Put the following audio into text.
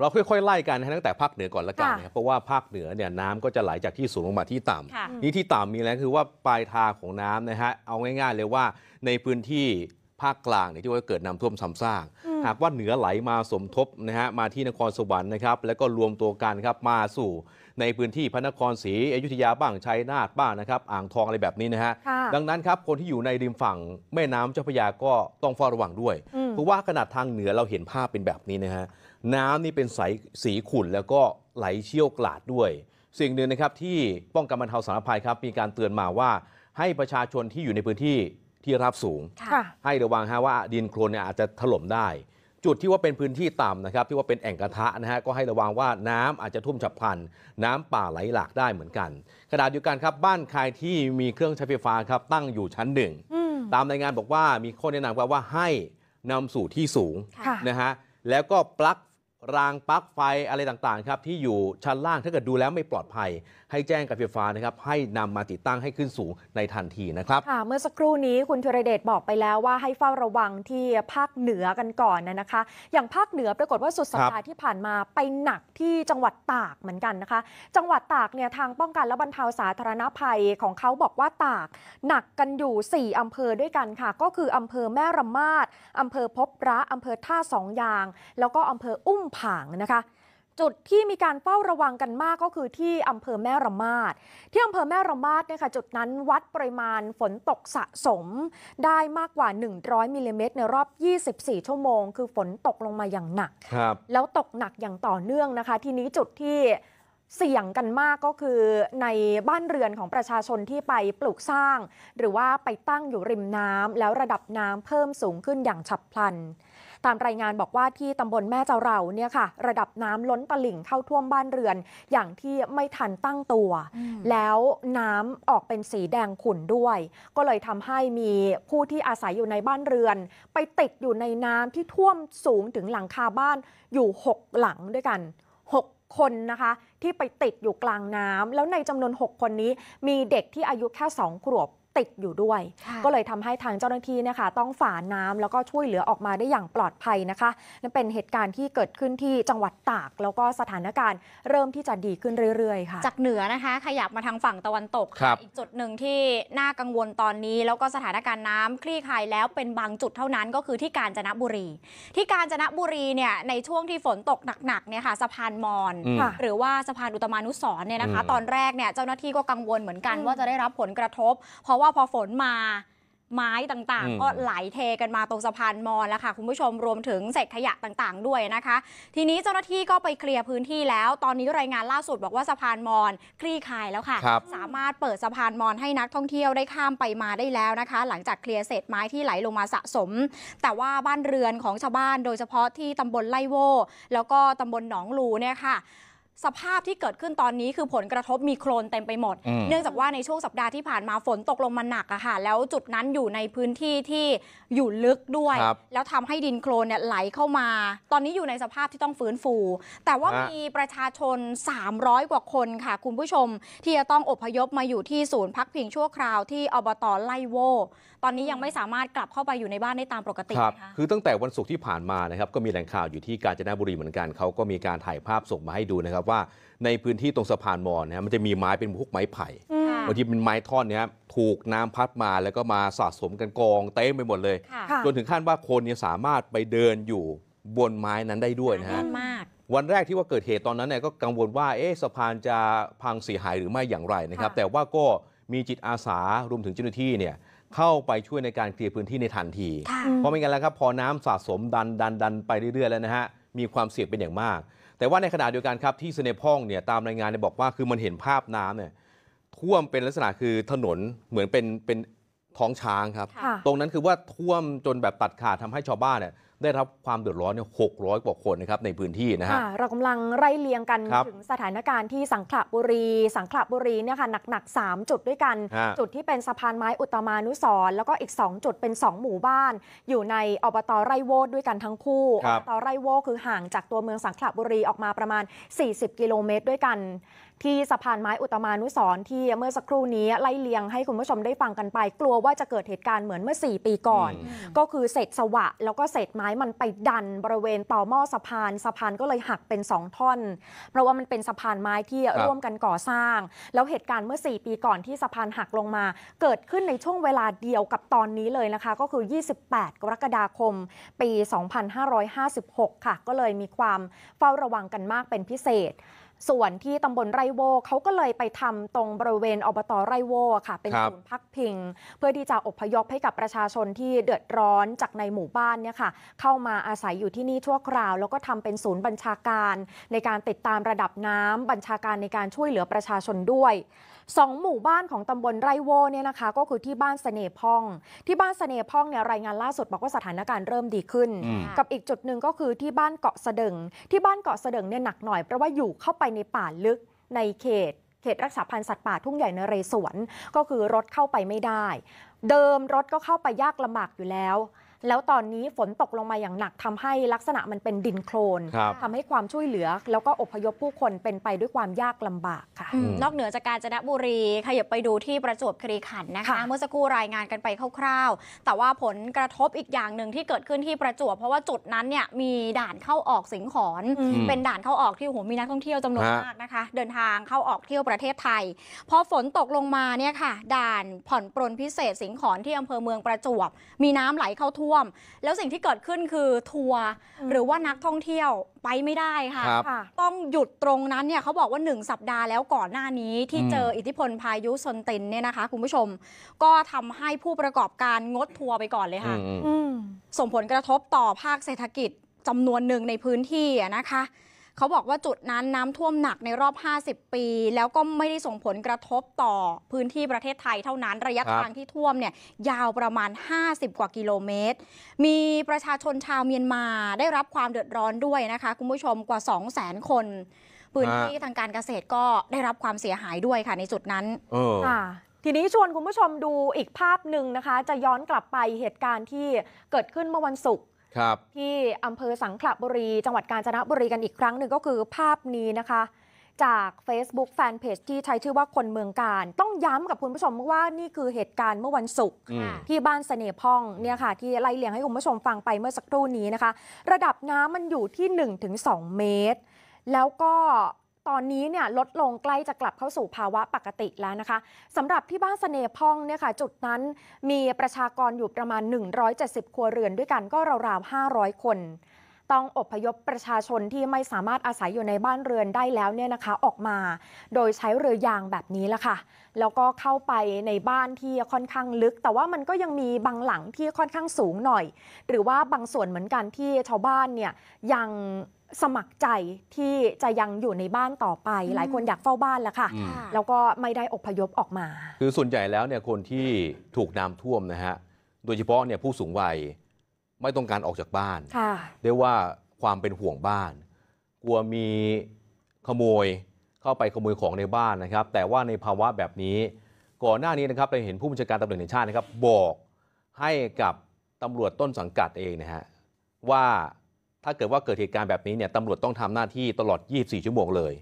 เราค่อยๆไล่กันนะตั้งแต่ภาคเหนือก่อนละกันนะครับเพราะว่าภาคเหนือเนี่ยน้ำก็จะไหลจากที่สูงลงมาที่ต่ำนี่ที่ต่ำมีแล้วคือว่าปลายทางของน้ำนะฮะเอาง่ายๆ เลยว่าในพื้นที่ภาคกลางเนี่ยที่ว่าเกิดน้ำท่วมซ้ำซากหากว่าเหนือไหลมาสมทบนะฮะมาที่นครสวรรค์นะครับแล้วก็รวมตัวกันครับมาสู่ในพื้นที่พระนครศรีอยุธยาบ้างชัยนาทบ้างนะครับอ่างทองอะไรแบบนี้นะฮะดังนั้นครับคนที่อยู่ในริมฝั่งแม่น้ำเจ้าพระยาก็ต้องเฝ้าระวังด้วยเพราะว่าขนาดทางเหนือเราเห็นภาพเป็นแบบนี้นะฮะน้ำนี่เป็นใสสีขุ่น แล้วก็ไหลเชี่ยวกลาดด้วยสิ่งหนึ่งนะครับที่ป้องกันบรรเทาสาธารณภัยครับมีการเตือนมาว่า ให้ประชาชนที่อยู่ในพื้นที่ที่ราบสูงให้ระวังฮะว่าดินโคลนเนี่ยอาจจะถล่มได้ จุดที่ว่าเป็นพื้นที่ต่ำนะครับ ที่ว่าเป็นแอ่งกระทะนะฮะก็ให้ระวังว่าน้ำอาจจะท่วมฉับพลันน้ำป่าไหลหลากได้เหมือนกันขณะเดียวกันครับบ้านใครที่มีเครื่องใช้ไฟฟ้าครับตั้งอยู่ชั้นหนึ่งตามรายงานบอกว่ามีข้อแนะนำว่าให้นำสู่ที่สูงนะฮะแล้วก็ปลั๊กรางปลั๊กไฟอะไรต่างๆครับที่อยู่ชั้นล่าง ถ้าเกิดดูแล้วไม่ปลอดภัย ให้แจ้งการไฟฟ้านะครับให้นำมาติดตั้งให้ขึ้นสูงในทันทีนะครับค่ะเมื่อสักครู่นี้คุณธีรเดชบอกไปแล้วว่าให้เฝ้าระวังที่ภาคเหนือกันก่อนนะคะอย่างภาคเหนือปรากฏว่าสุดสัปดาห์ที่ผ่านมาไปหนักที่จังหวัดตากเหมือนกันนะคะจังหวัดตากเนี่ยทางป้องกันและบรรเทาสาธารณภัยของเขาบอกว่าตาก หนักกันอยู่4อำเภอด้วยกันค่ะ ก็คืออำเภอแม่ระมาดอำเภอพบพระอำเภอท่าสองยางแล้วก็อำเภออุ้มผางนะคะจุดที่มีการเฝ้าระวังกันมากก็คือที่อำเภอแม่ระมาดที่อำเภอแม่ระมาดเนี่ยค่ะจุดนั้นวัดปริมาณฝนตกสะสมได้มากกว่า 100มิลลิเมตรในรอบ 24 ชั่วโมงคือฝนตกลงมาอย่างหนัก แล้วตกหนักอย่างต่อเนื่องนะคะทีนี้จุดที่เสี่ยงกันมากก็คือในบ้านเรือนของประชาชนที่ไปปลูกสร้าง หรือว่าไปตั้งอยู่ริมน้ำแล้วระดับน้ำเพิ่มสูงขึ้นอย่างฉับพลันตามรายงานบอกว่าที่ตำบลแม่เจ้าเราเนี่ยค่ะระดับน้ำล้นตลิ่งเข้าท่วมบ้านเรือน อย่างที่ไม่ทันตั้งตัว แล้วน้ำออกเป็นสีแดงขุ่นด้วย ก็เลยทำให้มีผู้ที่อาศัยอยู่ในบ้านเรือน ไปติดอยู่ในน้ำที่ท่วมสูงถึงหลังคาบ้านอยู่หกหลังด้วยกันหกคนนะคะ ที่ไปติดอยู่กลางน้ำแล้วในจำนวน 6 คนนี้มีเด็กที่อายุแค่2ขวบติด อยู่ด้วย ก็เลยทำให้ทางเจ้าหน้าที่นะคะต้องฝ่าน้ำแล้วก็ช่วยเหลือออกมาได้อย่างปลอดภัยนะคะนั่นเป็นเหตุการณ์ที่เกิดขึ้นที่จังหวัดตาก แล้วก็สถานการณ์เริ่มที่จะดีขึ้นเรื่อยๆค่ะจากเหนือนะคะขยับมาทางฝั่งตะวันตก อีกจุดหนึ่งที่น่ากังวลตอนนี้แล้วก็สถานการณ์น้ำคลี่คลายแล้วเป็นบางจุดเท่านั้นก็คือที่กาญจนบุรีที่กาญจนบุรีเนี่ยในช่วงที่ฝนตกหนักๆเนี่ยค่ะสะพานมอนหรือว่าสะพานอุตมานุสรเนี่ยนะคะ ตอนแรกเนี่ยเจ้าหน้าที่ก็กังวลเหมือนกัน ว่าจะได้รับผลกระทบ เพราะว่าว่าพอฝนมาไม้ต่าง ๆ ก็ไหลเทกันมาตรงสะพานมอแล้วค่ะคุณผู้ชมรวมถึงเศษขยะต่างๆด้วยนะคะ ทีนี้เจ้าหน้าที่ก็ไปเคลียร์พื้นที่แล้ว ตอนนี้รายงานล่าสุดบอกว่าสะพานมอญคลี่คลายแล้วค่ะ สามารถเปิดสะพานมอญให้นักท่องเที่ยวได้ข้ามไปมาได้แล้วนะคะ หลังจากเคลียร์เศษไม้ที่ไหลลงมาสะสม แต่ว่าบ้านเรือนของชาวบ้าน โดยเฉพาะที่ตำบลไล่โว แล้วก็ตำบลหนองลูเนี่ยค่ะสภาพที่เกิดขึ้นตอนนี้คือผลกระทบมีโครนเต็มไปหมด เนื่องจากว่าในช่วงสัปดาห์ที่ผ่านมาฝนตกลงมาหนักอะค่ะ แล้วจุดนั้นอยู่ในพื้นที่ที่อยู่ลึกด้วย แล้วทำให้ดินโครนเนี่ยไหลเข้ามา ตอนนี้อยู่ในสภาพที่ต้องฟื้นฟู แต่ว่ามีประชาชน 300 กว่าคนค่ะ คุณผู้ชมที่จะต้องอพยพมาอยู่ที่ศูนย์พักพิงชั่วคราวที่อบตไล่โวอนนี้ยังไม่สามารถกลับเข้าไปอยู่ในบ้านได้ตามปกติครับะคะคือตั้งแต่วันศุกร์ที่ผ่านมานะครับ ก็มีแหล่งข่าวอยู่ที่กาญจนบุรีเหมือนกัน เขาก็มีการถ่ายภาพส่งมาให้ดูนะครับว่าในพื้นที่ตรงสะพานมอญนะฮะมันจะมีไม้เป็นพวกไม้ไผ่บางทีเป็นไม้ท่อนเนี้ยถูกน้ำพัดมาแล้วก็มาสะสมกันกอง เต็มไปหมดเลย จนถึงขั้นว่าคนเนี่ยสามารถไปเดินอยู่บนไม้นั้นได้ด้วยนะฮะวันแรกที่ว่าเกิดเหตุตอนนั้นเนี่ยก็กังวลว่าเอ๊ะสะพานจะพังเสียหายหรือไม่อย่างไรนะครับ แต่ว่าก็มีจิตอาสารวมถึงเจ้าหน้าที่เนี่ยเข้าไปช่วยในการเคลียร์พื้นที่ในทันที เพราะไม่งั้นแล้วครับ พอน้ำสะสมดันดันดันไปเรื่อยๆแล้วนะฮะ มีความเสี่ยงเป็นอย่างมาก แต่ว่าในขณะเดียวกันครับ ที่เซเนพ่องเนี่ยตามรายงานเนี่ยบอกว่าคือมันเห็นภาพน้ำเนี่ยท่วมเป็นลักษณะคือถนนเหมือนเป็นเป็นท้องช้างครับ ตรงนั้นคือว่าท่วมจนแบบตัดขาดทาให้ชาวบ้านเนี่ยได้รับความเดือดร้อนเนี่ยหกร้อยกว่าคนนะครับ ในพื้นที่นะฮะ เรากำลังไล่เลียงกันถึงสถานการณ์ที่สังขละบุรี สังขละบุรีเนี่ยค่ะหนักๆ3จุดด้วยกัน จุดที่เป็นสะพานไม้อุตมานุสรแล้วก็อีก2จุดเป็น2หมู่บ้าน อยู่ในอบตไร่โวดด้วยกันทั้งคู่อบตไร่โวคือห่างจากตัวเมืองสังขละบุรีออกมาประมาณ 40กิโลเมตรด้วยกัน ที่สะพานไม้อุตมานุสรที่เมื่อสักครู่นี้ไล่เลียงให้คุณผู้ชมได้ฟังกันไป กลัวว่าจะเกิดเหตุการณ์เหมือนเมื่อ 4 ปีก่อน ก็คือเศษสวะแล้วก็เศษไมม้มันไปดันบริเวณต่อหม้อสะพาน สะพานก็เลยหักเป็นสองท่อน เพราะว่ามันเป็นสะพานไม้ที่ร่วมกันก่อสร้าง แล้วเหตุการณ์เมื่อ 4 ปีก่อนที่สะพานหักลงมา เกิดขึ้นในช่วงเวลาเดียวกับตอนนี้เลยนะคะ ก็คือ 28 กรกฎาคม ปี 2556 ค่ะ ก็เลยมีความเฝ้าระวังกันมากเป็นพิเศษส่วนที่ตำบลไร่โวเขาก็เลยไปทำตรงบริเวณอบตไร่โวค่ะ เป็นศูนย์พักพิง เพื่อที่จะอพยพให้กับประชาชนที่เดือดร้อนจากในหมู่บ้านเนี่ยค่ะ เข้ามาอาศัยอยู่ที่นี่ชั่วคราว แล้วก็ทำเป็นศูนย์บัญชาการ ในการติดตามระดับน้ำบัญชาการในการช่วยเหลือประชาชนด้วยสองหมู่บ้านของตำบลไรโวเนี่ยนะคะก็คือที่บ้านเสน่พ่อง ที่บ้านเสน่พ่องเนี่ยรายงานล่าสุดบอกว่า สถานการณ์เริ่มดีขึ้น กับอีกจุดหนึ่งก็คือที่บ้านเกาะเสดึงที่บ้านเกาะเสดึงเนี่ยหนักหน่อย เพราะว่าอยู่เข้าไปในป่าลึกในเขตเขตรักษาพันธุ์สัตว์ป่าทุ่งใหญ่นเรศวรก็คือรถเข้าไปไม่ได้ เดิมรถก็เข้าไปยากลำบากอยู่แล้วแล้วตอนนี้ฝนตกลงมาอย่างหนักทำให้ลักษณะมันเป็นดินโคลนทำให้ความช่วยเหลือ แล้วก็อพยพผู้คนเป็นไปด้วยความยากลำบากค่ะนอกเหนือจากกาญจนบุรีขยับไปดูที่ประจวบคีรีขันธ์นะคะเมื่อสักครู่รายงานกันไปคร่าวๆ แต่ว่าผลกระทบอีกอย่างหนึ่งที่เกิดขึ้นที่ประจวบ เพราะว่าจุดนั้นเนี่ยมีด่านเข้าออกสิงขอนเป็นด่านเข้าออกที่โหมีนักท่องเที่ยวจำนวนมากนะคะเดินทางเข้าออกเที่ยวประเทศไทยพอฝนตกลงมาเนี่ยค่ะ ด่านผ่อนปรนพิเศษสิงขอนที่อำเภอเมืองประจวบ มีน้ำไหลเข้าท่ว่วมแล้วสิ่งที่เกิดขึ้นคือทัวร์หรือว่านักท่องเที่ยวไปไม่ได้ค่ะคต้องหยุดตรงนั้นเนี่ยเขาบอกว่า 1 สัปดาห์แล้วก่อนหน้านี้ที่เจออิทธิพลพายุซนตินเนี่ยนะคะคุณผู้ชม ก็ทำให้ผู้ประกอบการงดทัวร์ไปก่อนเลยค่ะส่งผลกระทบต่อภาคเศรษฐกิจจำนวนหนึ่งในพื้นที่นะคะเขาบอกว่าจุดนั้นน้ำท่วมหนักในรอบ 50 ปี แล้วก็ไม่ได้ส่งผลกระทบต่อพื้นที่ประเทศไทย เท่านั้นระยะทางที่ท่วมเนี่ยยาวประมาณ 50 กว่ากิโลเมตร มีประชาชนชาวเมียนมาได้รับความเดือดร้อนด้วยนะคะคุณผู้ชมกว่า 200,000 คน พื้นที่ทางการเกษตรก็ได้รับความเสียหายด้วยค่ะในจุดนั้นค่ะทีนี้ชวนคุณผู้ชมดูอีกภาพหนึ่งนะคะ จะย้อนกลับไปเหตุการณ์ที่เกิดขึ้นเมื่อวันศุกร์ครับที่อำเภอสังขละบุรีจังหวัดกาญจนบุรีกันอีกครั้งหนึ่งก็คือภาพนี้นะคะ จาก Facebook Fanpage ที่ใช้ชื่อว่าคนเมืองการ ต้องย้ำกับคุณผู้ชมว่านี่คือเหตุการณ์เมื่อวันศุกร์ที่บ้านเสน่ห้พ่องเนี่ยค่ะที่ไล่เลียงให้คุณผู้ชมฟังไปเมื่อสักครู่นี้นะคะ ระดับน้ำมันอยู่ที่1สเมตร แล้วก็ตอนนี้เนี่ยลดลงใกล้จะกลับเข้าสู่ภาวะปกติแล้วนะคะสำหรับที่บ้านสเสน่พ่องเนี่ยค่ะ จุดนั้นมีประชากรอยู่ประมาณ 170ครัวเรือนด้วยกันก็ราวๆ500 คน ต้องอพยพประชาชนที่ไม่สามารถอาศัยอยู่ในบ้านเรือนได้แล้วเนี่ยนะคะออกมาโดยใช้เรือยางแบบนี้ละค่ะ แล้วก็เข้าไปในบ้านที่ค่อนข้างลึก แต่ว่ามันก็ยังมีบางหลังที่ค่อนข้างสูงหน่อย หรือว่าบางส่วนเหมือนกันที่ชาวบ้านเนี่ยยังสมัครใจที่จะยังอยู่ในบ้านต่อไป หลายคนอยากเฝ้าบ้านแล้วค่ะแล้วก็ไม่ได้อพยพออกมา คือส่วนใหญ่แล้วเนี่ยคนที่ถูกน้ำท่วมนะฮะโดยเฉพาะเนี่ยผู้สูงวัยไม่ต้องการออกจากบ้าน เรียกว่าความเป็นห่วงบ้าน กลัวมีขโมยเข้าไปขโมยของในบ้านนะครับ แต่ว่าในภาวะแบบนี้ก่อนหน้านี้นะครับเราเห็นผู้บัญชาการตำรวจแห่งชาตินะครับ บอกให้กับตำรวจต้นสังกัดเองนะฮะว่าถ้าเกิดว่าเกิดเหตุการณ์แบบนี้เนี่ยตำรวจต้องทำหน้าที่ตลอด 24 ชั่วโมงเลย